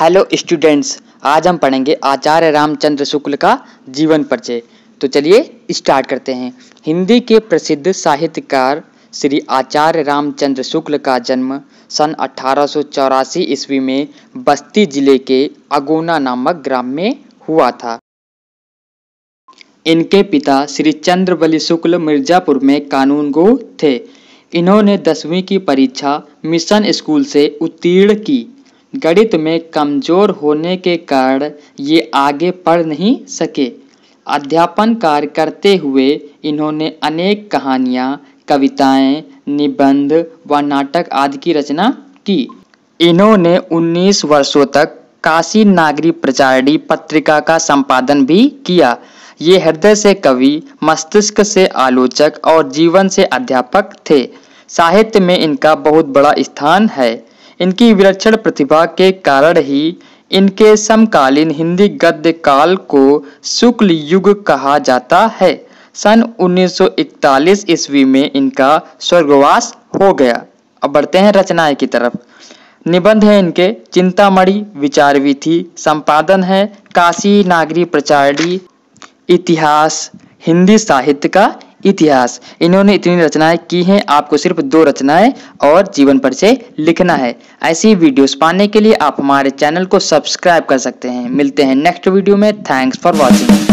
hello students आज हम पढ़ेंगे आचार्य रामचंद्र शुक्ल का जीवन परिचय तो चलिए स्टार्ट करते हैं हिंदी के प्रसिद्ध साहित्यकार श्री आचार्य रामचंद्र शुक्ल का जन्म सन अठारह ईस्वी में बस्ती जिले के अगोना नामक ग्राम में हुआ था इनके पिता श्री चंद्रबली शुक्ल मिर्जापुर में कानून गो थे इन्होंने दसवीं की परीक्षा मिशन स्कूल से उत्तीर्ण की गणित में कमजोर होने के कारण ये आगे पढ़ नहीं सके अध्यापन कार्य करते हुए इन्होंने अनेक कहानियाँ कविताएं, निबंध व नाटक आदि की रचना की इन्होंने 19 वर्षों तक काशी नागरी प्रचारणी पत्रिका का संपादन भी किया ये हृदय से कवि मस्तिष्क से आलोचक और जीवन से अध्यापक थे साहित्य में इनका बहुत बड़ा स्थान है इनकी विलक्षण प्रतिभा के कारण ही इनके समकालीन हिंदी गद्य काल को शुक्ल युग कहा जाता है सन 1941 ईस्वी में इनका स्वर्गवास हो गया अब बढ़ते हैं रचनाएं की तरफ निबंध है इनके चिंतामणि विचार विधि संपादन है काशी नागरी प्रचारणी इतिहास हिंदी साहित्य का इतिहास इन्होंने इतनी रचनाएं की हैं आपको सिर्फ दो रचनाएं और जीवन परिचय लिखना है ऐसी वीडियोस पाने के लिए आप हमारे चैनल को सब्सक्राइब कर सकते हैं मिलते हैं नेक्स्ट वीडियो में थैंक्स फॉर वॉचिंग